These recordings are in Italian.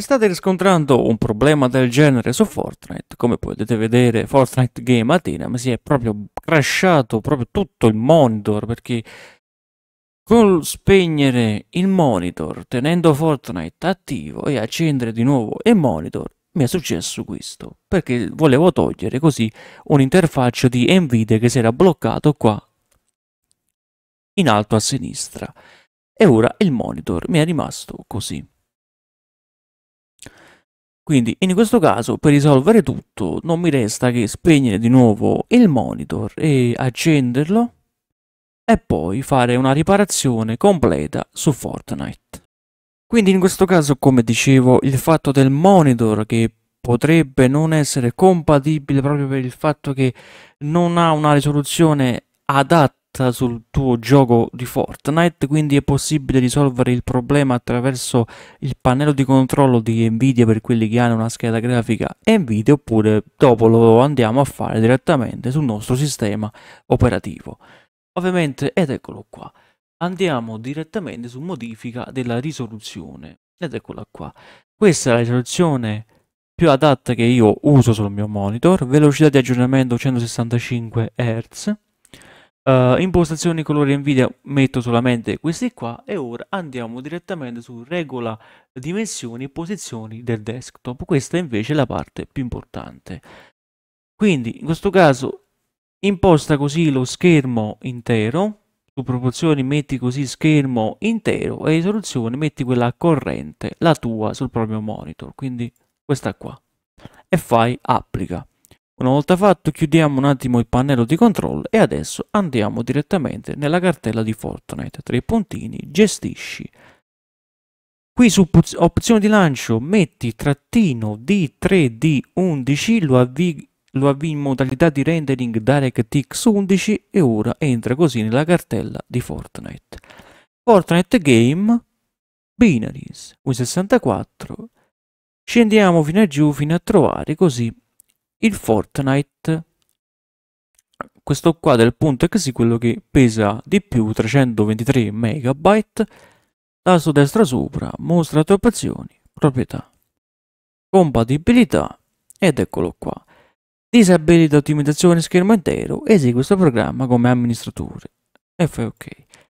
Se state riscontrando un problema del genere su Fortnite, come potete vedere Fortnite Game Athena, ma si è proprio crashato proprio tutto il monitor perché col spegnere il monitor tenendo Fortnite attivo e accendere di nuovo il monitor mi è successo questo perché volevo togliere così un'interfaccia di Nvidia che si era bloccato qua in alto a sinistra e ora il monitor mi è rimasto così quindi in questo caso per risolvere tutto non mi resta che spegnere di nuovo il monitor e accenderlo e poi fare una riparazione completa su Fortnite. Quindi in questo caso, come dicevo, il fatto del monitor che potrebbe non essere compatibile proprio per il fatto che non ha una risoluzione adatta diretta sul tuo gioco di Fortnite, quindi è possibile risolvere il problema attraverso il pannello di controllo di Nvidia per quelli che hanno una scheda grafica Nvidia oppure dopo lo andiamo a fare direttamente sul nostro sistema operativo. Ovviamente, ed eccolo qua, andiamo direttamente su modifica della risoluzione ed eccola qua. Questa è la risoluzione più adatta che io uso sul mio monitor, velocità di aggiornamento 165 Hz, Uh, impostazioni colore Nvidia metto solamente questi qua e ora andiamo direttamente su regola dimensioni e posizioni del desktop. Questa invece è la parte più importante. Quindi in questo caso imposta così lo schermo intero, su proporzioni metti così schermo intero e risoluzione metti quella corrente, la tua sul proprio monitor, quindi questa qua. E fai applica. Una volta fatto chiudiamo un attimo il pannello di controllo e adesso andiamo direttamente nella cartella di Fortnite. Tre puntini, gestisci. Qui su opzione di lancio metti trattino D3D11, lo avvi, lo avvi in modalità di rendering DirectX 11 e ora entra così nella cartella di Fortnite. Fortnite Game, Binaries, U64. Scendiamo fino a giù fino a trovare così il Fortnite, questo qua del punto X quello che pesa di più, 323 MB, tasto destra sopra, mostra tue opzioni, proprietà, compatibilità, ed eccolo qua. Disabilita ottimizzazione schermo intero, esegui questo programma come amministratore e fai ok.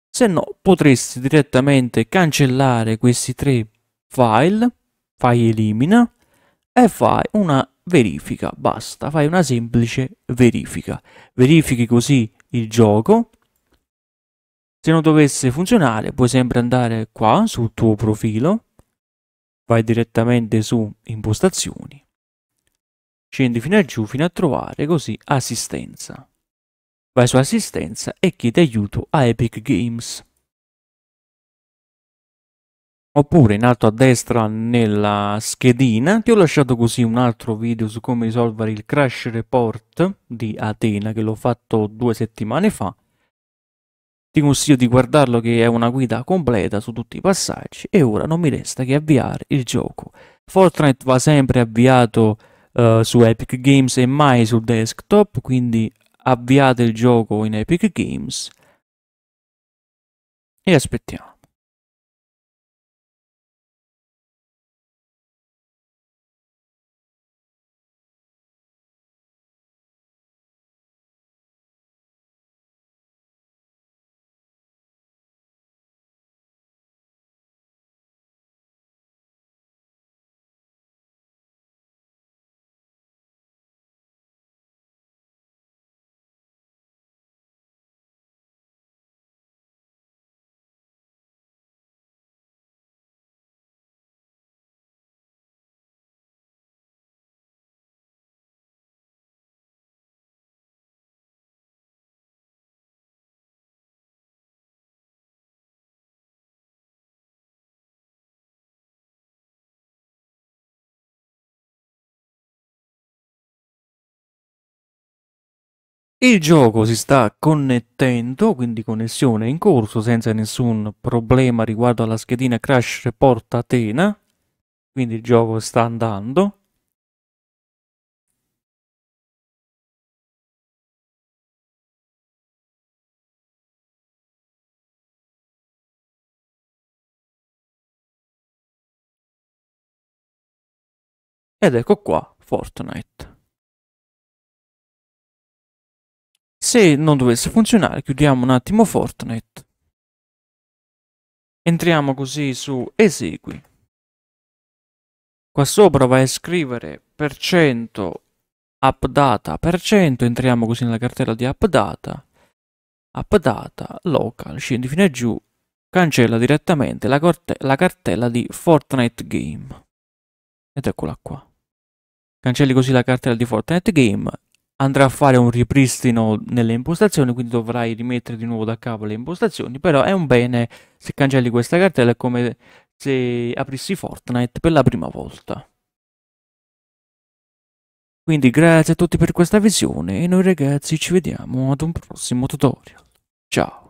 Se no potresti direttamente cancellare questi tre file, fai elimina e fai una verifica, basta, fai una semplice verifica. Verifichi così il gioco. Se non dovesse funzionare, puoi sempre andare qua sul tuo profilo, vai direttamente su impostazioni, scendi fino a giù fino a trovare così assistenza. Vai su assistenza e chiedi aiuto a Epic Games. Oppure in alto a destra nella schedina ti ho lasciato così un altro video su come risolvere il crash report di Atena che l'ho fatto due settimane fa. Ti consiglio di guardarlo che è una guida completa su tutti i passaggi e ora non mi resta che avviare il gioco. Fortnite va sempre avviato uh, su Epic Games e mai sul desktop, quindi avviate il gioco in Epic Games e aspettiamo. Il gioco si sta connettendo, quindi connessione in corso senza nessun problema riguardo alla schedina Crash Report Atena, quindi il gioco sta andando. Ed ecco qua Fortnite. Se non dovesse funzionare, chiudiamo un attimo Fortnite. Entriamo così su Esegui. Qua sopra vai a scrivere per cento appdata per cento, entriamo così nella cartella di appdata, appdata, local, scendi fino a giù, cancella direttamente la, la cartella di Fortnite Game. Ed eccola qua. Cancelli così la cartella di Fortnite Game andrà a fare un ripristino nelle impostazioni, quindi dovrai rimettere di nuovo da capo le impostazioni, però è un bene se cancelli questa cartella, è come se aprissi Fortnite per la prima volta. Quindi grazie a tutti per questa visione e noi ragazzi ci vediamo ad un prossimo tutorial. Ciao!